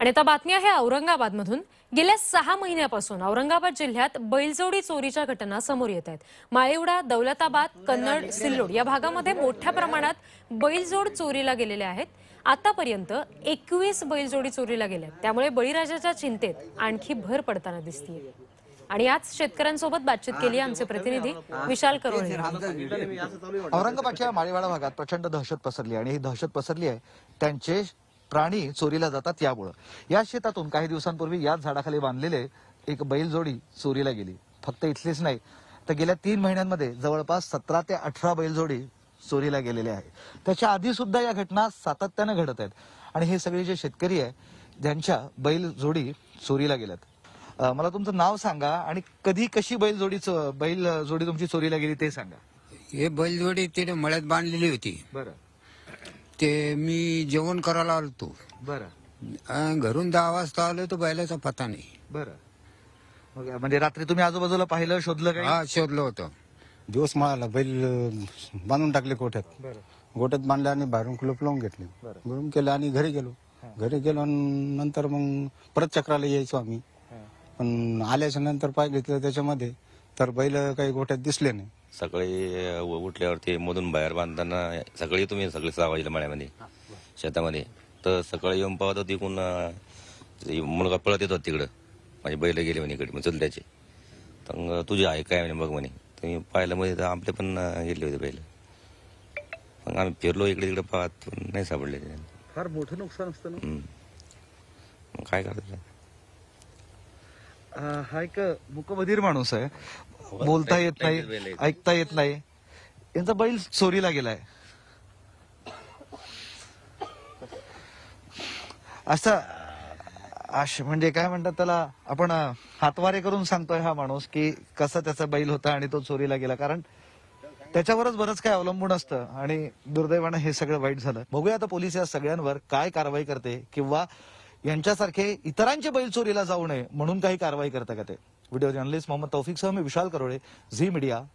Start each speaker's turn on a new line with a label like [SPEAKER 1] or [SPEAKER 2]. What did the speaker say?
[SPEAKER 1] आणि आता बातमी आहे मधून गेल्या सहा महिन्यापासून औरंगाबाद जिल्ह्यात बैलजोडी चोरीच्या घटना समोर येत आहेत माळेवडा दौलताबाद कन्नड सिल्लोड या भागामध्ये मोठ्या प्रमाणात बैलजोड चोरीला गेलेले आहेत आतापर्यंत एकवीस बैलजोडी चोरीला गेल्या त्यामुळे बळीराजाच्या चिंतेत आणखी भर पडताना दिसतीये आणि आज शेतकऱ्यांसोबत बातचीत केली आमचे प्रतिनिधी विशाल करोळे औरंगाबादच्या माळेवाडा भागात
[SPEAKER 2] प्रचंड दहशत पसरली आणि ही दहशत पसरली आहे त्यांचे प्राणी चोरीला जातात यामुळं या शेतातून काही दिवसांपूर्वी याच झाडाखाली बांधलेले एक बैलजोडी चोरीला गेली फक्त इथलीच नाही तर गेल्या तीन महिन्यांमध्ये जवळपास सतरा ते अठरा बैलजोडी चोरीला गेलेले आहे त्याच्या आधी सुद्धा या घटना सातत्यानं घडत आहेत आणि हे सगळे जे शेतकरी आहे ज्यांच्या बैलजोडी चोरीला गेल्यात मला तुमचं नाव सांगा आणि कधी कशी बैलजोडी बैलजोडी तुमची चोरीला गेली ते सांगा हे बैलजोडी तिने मळ्यात बांधलेली होती बरं ते मी जेवण करायला आलो तो बरं घरून दहा वाजता आलो तो बैलाचा पत्ता नाही बरं म्हणजे रात्री तुम्ही आजूबाजूला
[SPEAKER 3] पाहिलं शोधलं हा शोधलं होतं दिवस मळाला बैल बांधून टाकले गोठ्यात गोट्यात गोठ्यात बांधले आणि बाहेरून खुलप लावून घेतले गरम केलं आणि घरी गेलो घरी गेलो नंतर मग परत चक्राला यायचो आम्ही पण आल्याच्या नंतर पाहिलं त्याच्यामध्ये तर बैल काही गोठ्यात दिसले नाही
[SPEAKER 4] सकाळी उठल्यावरती मधून बाहेर बांधताना सकाळी तुम्ही सगळे सहा माळ्यामध्ये शेतामध्ये तर सकाळी येऊन पाहतो तिकून मुलगा पळत येतो तिकडं माझे बैल गेले म्हणे इकडे म्हणजे त्याचे तर तुझे आहे काय म्हणे बघ म्हणे तुम्ही पाहिलं म्हणजे आपले पण गेले होते बैल मग आम्ही फिरलो इकडे तिकडे पाहत नाही सापडले
[SPEAKER 2] फार मोठं नुकसान असतं ना काय करत हा एक मुकबधीर माणूस आहे हो, बोलता येत नाही ऐकता येत नाही यांचा बैल चोरीला गेलाय असं अश म्हणजे काय म्हणतात त्याला आपण हातवारे करून सांगतोय हा माणूस की कसा त्याचा बैल होता आणि तो चोरीला गेला कारण त्याच्यावरच बरंच काय अवलंबून असतं आणि दुर्दैवानं हे सगळं वाईट झालं बघूया आता पोलीस या सगळ्यांवर काय कारवाई करते किंवा यांच्यासारखे इतरांचे बैल चोरीला जाऊ नये म्हणून काही कारवाई करता का ते व्हिडिओ जर्नलिस्ट मोहम्मद तौफिक सह मी विशाल करोळे झी मीडिया